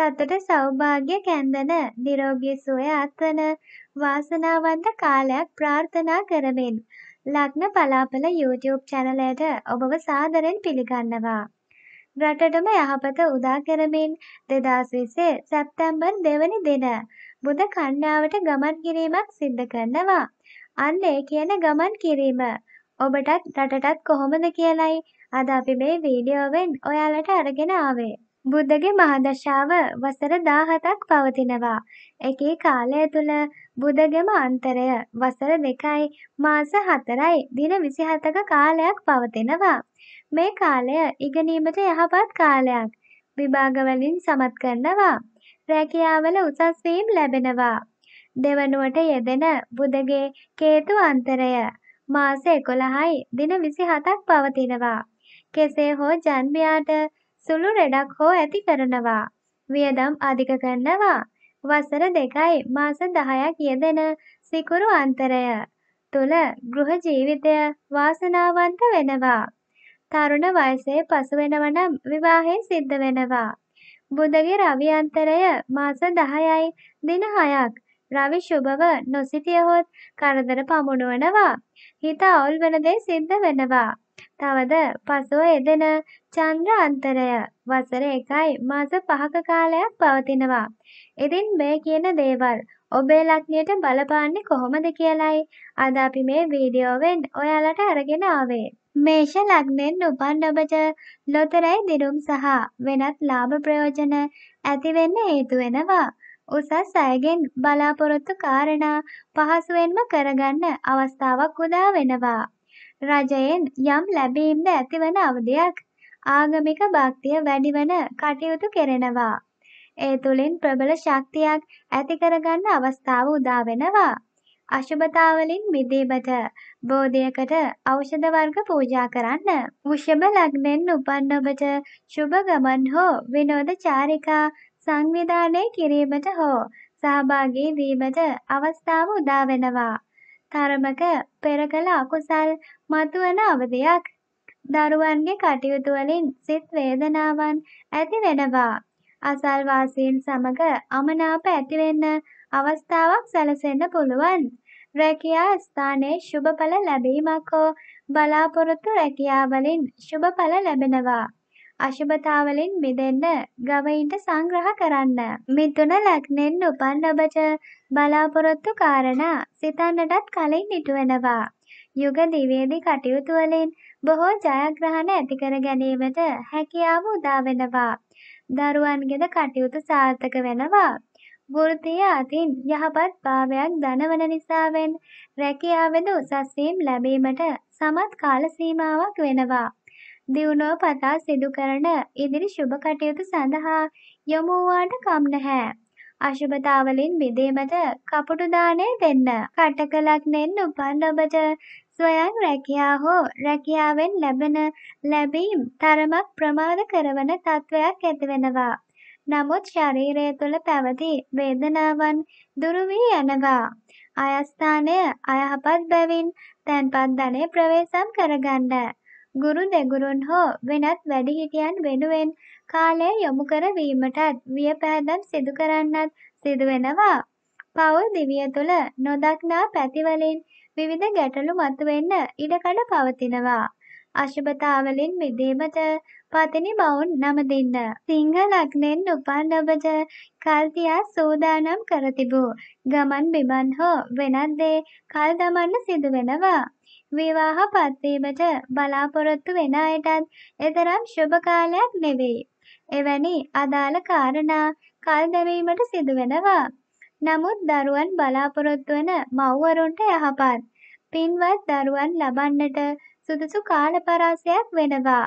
සතුට සෞභාග්‍ය කැන්දන නිරෝගී සුවය අත්වන වාසනාවන්ත කාලයක් ප්‍රාර්ථනා කරමින් ලග්න පලාපල YouTube චැනලයට ඔබව සාදරෙන් පිළිගන්නවා. රටටම යහපත උදා කරමින් 2020 සැප්තැම්බර් 2 වෙනි දින බුද කණ්ඩාවට ගමන් කිරීමක් සිද්ධ කරනවා. අන්න ඒ කියන ගමන් කිරීම ඔබටත් රටටත් කොහොමද කියලයි අද අපි මේ වීඩියෝවෙන් ඔයාලට අරගෙන ආවේ. බුද්ධගේ මහදශාව වසර 17ක් පවතිනවා. එකී කාලය තුල බුදගම අන්තරය වසර 2යි මාස 4යි දින 27ක කාලයක් පවතිනවා. මේ කාලය ඉගෙනීමට යහපත් කාලයක්. විභාග වලින් සමත් කරනවා. රැකියාවල උසස් වීම ලැබෙනවා. දෙවනුවට යෙදෙන බුදගේ කේතු අන්තරය මාස 11යි දින 27ක් පවතිනවා. කෙසේ හෝ ජන්මයාට සුළු ලෙඩක් හෝ ඇති කරනවා. වියදම් අධික කරනවා. වසර දෙකයි මාස 10ක් යෙදෙන සිකුරු අන්තරය තුල ගෘහ ජීවිතය වාසනාවන්ත වෙනවා. තරුණ වයසේ පසු වෙනව නම් විවාහය සිද්ධ වෙනවා. බුදගේ රවි අන්තරය මාස 10යි දින 6ක් රවි සුභව නොසිටියහොත් කරදර පමුණුවනවා. හිත අවුල් වෙන දේ සිද්ධ වෙනවා. තවද පසුව එදෙන චන්ද්‍ර අන්තරය වසර එකයි මාස පහක කාලයක් පවතිනවා. ඉතින් මේ කියන දේවල් ඔබේ ලක්නියට බලපාන්නේ කොහොමද කියලයි අද අපි මේ වීඩියෝවෙන් ඔයාලට අරගෙන ආවේ. මේෂ ලග්නෙන් උපන් ඔබට ලොතරැයි දිරුම් සහ වෙනත් ලාභ ප්‍රයෝජන ඇතිවෙන්න හේතු වෙනවා. උසස් අයගෙන් බලාපොරොත්තු කාරණා පහසුවෙන්ම කරගන්න අවස්ථාවක් උදා වෙනවා. රජයෙන් යම් ලැබීම්ද ඇතිවන අවධියක් ආගමික භක්තිය වැඩිවන කටයුතු කෙරෙනවා. ඒ තුළින් ප්‍රබල ශක්තියක් ඇති කරගන්න අවස්ථාව උදා වෙනවා. අශුභතාවලින් මිදීමට බෝධියකට ඖෂධ වර්ග පූජා කරන්න. වෘෂභ ලග්නෙන් උපන් ඔබට සුභ ගමන් හෝ විනෝද චාරිකා සංවිධානය කිරීමට හෝ සහභාගී වීමට අවස්ථාව උදා වෙනවා. තරමක පෙරකළ අකුසල් මතුවන අවධයක්. දරුවන්ගේ කටයුතු වලින් සිත් වේදනාවන් ඇති වෙනවා. අසල්වාසීන් සමග අමනාප ඇතිවෙන්න අවස්ථාවක් සැලසෙන්න පුළුවන්. රැකියා ස්ථානයේ සුබඵල ලැබීමක් හෝ බලාපොරොත්තු රැකියාවලින් සුබඵල ලැබෙනවා. අශුභතාවලින් මිදෙන්න, ගවයින්ට සංග්‍රහ කරන්න. මිථුන ලග්නෙන් උපන් ඔබට බලාපොරොත්තු කාරණා සිතන්නටත් කලින් ඉටුවනවා. යුග දිවේදී කටයුතු වලින් බොහෝ ජයග්‍රහණ ඇති කර ගැනීමට හැකියාව උදා වෙනවා. දරුවන්ගේද කටයුතු සාර්ථක වෙනවා. වෘත්තිය අතින් යහපත් භාවයක් දනවන නිසාවෙන් රැකියාවද උසස් වීම් ලැබීමට සමත් කාල සීමාවක් වෙනවා. දියුණුව පතා සිදු කරන ඉදිරි ශුභ කටයුතු සඳහා යොමු වූවාට කම් නැහැ. අශුභතාවලින් මිදීමට කපුටු දාණය දෙන්න. කටක ලග්නෙන් උපන් ඔබට ස්වයං රැකියා හෝ රැකියාවෙන් ලැබෙන ලැබීම් තරමක් ප්‍රමාද කරවන තත්වයක් ඇතිවෙනවා. නමුත් ශරීරය තුළ පැවති වේදනාවන් දුරු වී යනවා. අයස්ථානය අයහපත් බැවින් තැන්පත් ධනය ප්‍රවේශම් කරගන්න. ගුරු දෙගුරුන් හෝ වෙනත් වැඩිහිටියන් වෙනුවෙන් කාලය යොමු කරවීමටත් වියපෑදම් සිදු කරන්නත් සිදුවෙනවා. පවුල් දිවිය තුළ නොදක්නා පැතිවලින් විවිධ ගැටලු මතුවෙන්න ඉඩකඩ පවතිනවා. අශුභතාවලින් මිදීමට පතනි බවුන් නම දෙන්න. සිංහ ලග්නෙන් උපන් ඔබට කල්තියා සූදානම් කරතිබූ. ගමන් බිමන් හෝ වෙනත් දේ කල් දමන්න සිදු වෙනවා. විවාහ පත්වීමට බලාපොරොත්තු වෙන අයටත් එතරම් ශුභ කාලයක් නෙවෙයි. එවැනි අදාළ කාරණා කල් දැමීමට සිදු වෙනවා. නමුත් දරුවන් බලාපොරොත්තු වෙන මව්වරුන්ට යහපත්. පින්වත් දරුවන් ලබන්නට සුදුසු කාල පරාසයක් වෙනවා.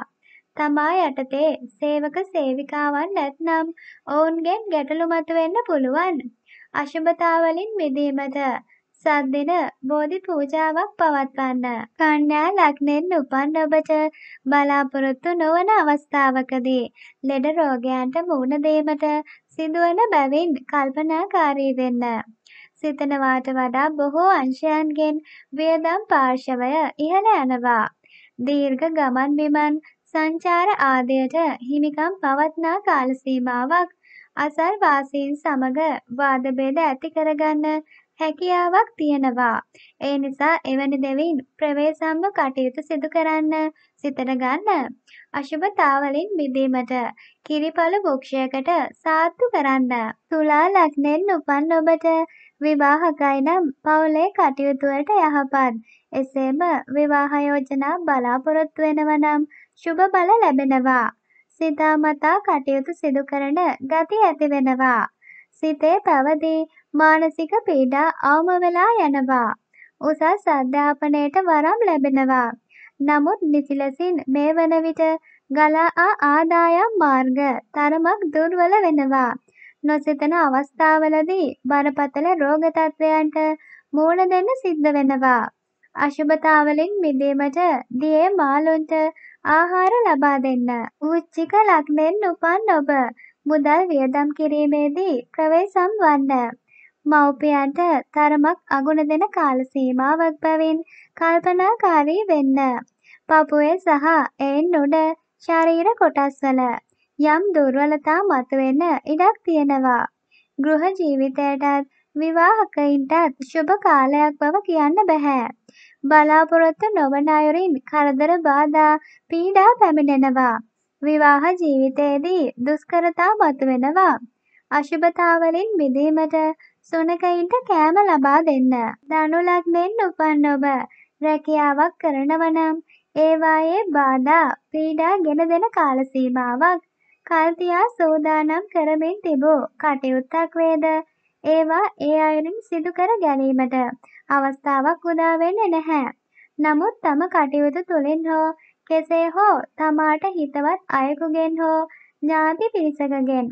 තමා යටතේ සේවක සේවිකාවන් නැත්නම් ඔවුන්ගෙන් ගැටලු මතුවෙන්න පුළුවන්. අශුභතාවලින් මිදීමට සද්දින බෝධි පූජාවක් පවත්වන්න. කන්‍යා ලග්නෙන් උපන් ඔබට බලාපොරොත්තු නොවන අවස්ථාවකදී ලෙඩ රෝගයන්ට මුහුණ දීමට සිදුවන බැවින් කල්පනාකාරී වෙන්න. සිතනවාට වඩා බොහෝ අංශයන්ගෙන් වියදම් පාර්ශවය ඉහළ යනවා. දීර්ඝ ගමන් බිමන් සංචාර ආදයට හිමිකම් පවත්නා කාල සීමාවක් අසල් වාසීන් සමග වාද බෙද ඇති කරගන්න හැකියාවක් තියෙනවා. ඒ නිසා එවැනි දෙවින් ප්‍රවේසම්ව කටයුතු සිදු කරන්න සිතට ගන්න. අශුභතාවලින් මිදීමට කිරිපල වෘක්ෂයකට සාත්තු කරන්න. තුලා ලග්නෙන් උපන් ඔබට විවාහකයින පවුලේ කටයුතුවලට යහපත්. එසේම විවාහ යෝජනා බලාපොරොත්තු වෙනවා නම් ශුභ බල ලැබෙනවා. සිතාමතා කටයුතු සිදු කරන ගති ඇති වෙනවා. සිතේ පැවති මානසික පීඩා අවම වෙලා යනවා. උසස් අධ්‍යාපනයට වරම් ලැබෙනවා. නමුත් නිසිලසින් මේ වන විට ගලා ආ ආදායම් මාර්ග තරමක් දුර්වල වෙනවා. නොසිතන අවස්ථාවලදී බරපතල රෝග තත්ත්වයන්ට මූණ දෙන්න සිද්ධ වෙනවා. අශුභතාවලින් මිදීමට දියේ මාළුන්ට ආහාර ලබා දෙන්න. උච්චික ලග්නෙන් උපන් ඔබ මුදල් වියදම් කිරීමේදී ප්‍රවේසම් වන්න. මව්පියන්ට තරමක් අගුණ දෙන කාල සීමාවක් බැවින් කල්පනාකාරී වෙන්න. පපුවේ සහ එයින් උඩ ශරීර කොටස්වල යම් දුර්වලතා මතුවෙන්න ඉඩක් තියෙනවා. ගෘහ ජීවිතයටත් විවාහකයින්ටත් ශුභ කාලයක් බව කියන්න බෑ. බලාපොරොත්තු නොවන අයුරින් කරදර බාධා පීඩා පැමිණෙනවා. විවාහ ජීවිතයේදී දුෂ්කරතා මතුවෙනවා. අශුභතාවලින් මිදීමට සුනකයින්ට කෑම ලබා දෙන්න. ධනු ලග්නෙන් උපන් ඔබ රැකියාවක් කරනවනම් ඒවායේ බාධා පීඩා ගෙන දෙන කාල සීමාවක් කල්තියා සෝදානම් කරමින් තිබූ කටයුත්තක් වේද ඒවා ඒ අයුරින් සිදු කර ගැනීමට අවස්ථාවක් උදා වෙන්නේ නැහැ. නමුත් තම කටයුතු තුළින් හෝ කෙසේ හෝ තමාට හිතවත් අයෙකුගෙන් හෝ ඥාති පිරිසකගෙන්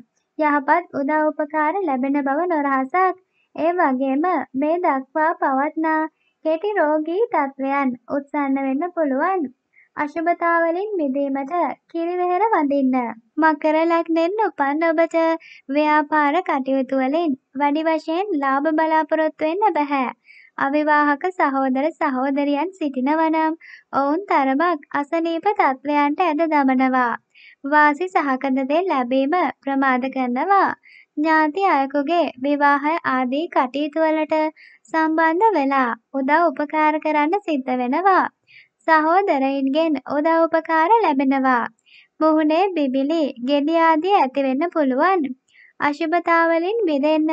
යහපත් උදා උපකාර ලැබෙන බව නොරහසක්. ඒ වගේම මේ දක්වා පවත්නා කෙටි රෝගී තත්වයන් උත්සන්න වෙන්න පුළුවන්. අශුභතාවලින් මිදීමට කිරිවෙහෙර වඳින්න. මකර ලග්නෙන් උපන් ඔබට ව්‍යාපාර කටයුතු වලින් වැඩි වශයෙන් ලාභ බලාපොරොත්තු වෙන්න බෑ. අවිවාහක සහෝදර සහෝදරියන් සිටිනවනම් ඔවුන් තරමක් අසනීප තත්වයන්ට ඇද දමනවා. වාසි සහගත දේ ලැබීම ප්‍රමාද කරනවා. ඥාති අයෙකුගේ විවාහය ආදී කටයුතු වලට සම්බන්ධ වෙලා උදව් උපකාර කරන්න සිද්ධ වෙනවා. සහෝදරයින්ගෙන් උදව්පකාර ලැබෙනවා. මුහුණේ බිබිලි, ගෙඩි ආදී ඇතිවෙන්න පුළුවන්. අශුභතාවලින් මිදෙන්න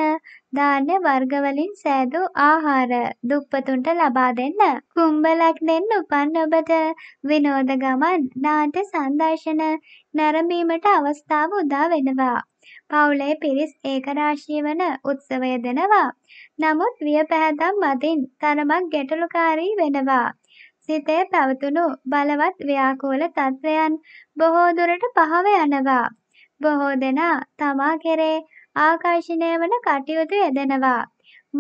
ධාන්‍ය වර්ගවලින් සෑදූ ආහාර දුප්පතුන්ට ලබා දෙන්න. කුම්බලක් දෙන්න උපන් ඔබට විනෝද ගමන් නාට්‍ය සංදර්ශන නැරඹීමට අවස්ථාව උදා වෙනවා. පවුලේ පිරිස් ඒකරාශී වන උත්සවය දෙනවා. නමුත් විය පැහැදම් මතින් තරමක් ගැටලුකාරී වෙනවා. සිතේ පැවතුණු බලවත් ව්‍යාකූල තත්ත්වයන් බොහෝ දුරට පහව යනවා. බොහෝ දෙනා තමා කෙරේ ආකර්ෂණය වන කටයුතු යෙදෙනවා.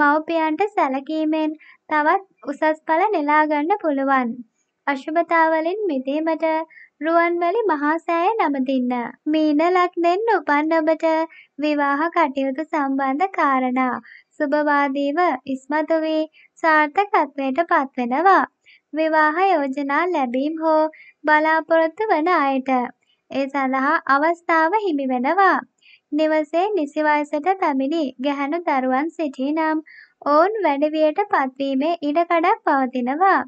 මව්පියන්ට සැලකීමෙන් තවත් උසස් පල නෙලා ගන්න පුළුවන්. අශුභතාවලින් මිදීමට රුවන්වැලි මහා සෑය නමදින්න. මීන ලග්නෙන් උපන් ඔබට විවාහ කටයුතු සම්බන්ධ කාරණා සුභවාදීව ඉස්මතු වී සාර්ථකත්වයට පත්වෙනවා. විවාහ යෝජනා ලැබීම් හෝ බලාපොරොත්තු වන අයට ඒ සඳහා අවස්ථාව හිමිවෙනවා. නිවසේ නිසි වයසට පැමිණි ගැහැණු දරුවන් සිටිනම් ඔවුන් වැඩවියට පත්වීමේ ඉඩකඩක් පවතිනවා.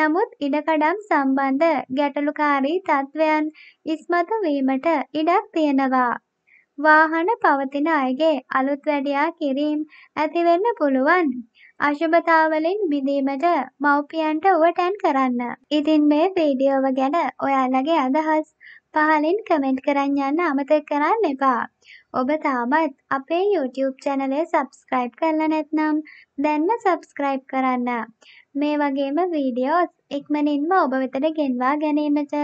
නමුත් ඉඩකඩම් සම්බන්ධ ගැටලුකාරී තත්ත්වයන් ඉස්මතු වීමට ඉඩක් තියෙනවා. වාහන පවතින අයගේ අලුත් වැඩියා කිරීම් ඇතිවෙන්න පුළුවන්. අශභතාවලින් මිදීමට මව්පියන්ට උවටැන් කරන්න. ඉතින් මේ වීඩියෝව ගැන ඔයාලගේ අදහස් පහලින් කමෙන්ට් කරන්න යන්න අමතක කරන්න එපා. ඔබ තාමත් අපේ YouTube චැනලය සබස්ක්‍රයිබ් කරල නැත්නම් දැන්ම සබස්ක්‍රයිබ් කරන්න. මේ වගේම වීඩියෝස් ඉක්මනින්ම ඔබ වෙතට ගෙන්වා ගැනීමට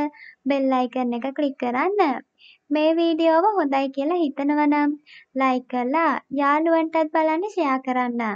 බෙල්ලයිකරන එක කලික් කරන්න. මේ වීඩියෝව හොඳයි කියලා හිතනවනම් ලයි කරලා යාළුවන්ටත් බලන්න ෂයා කරන්න.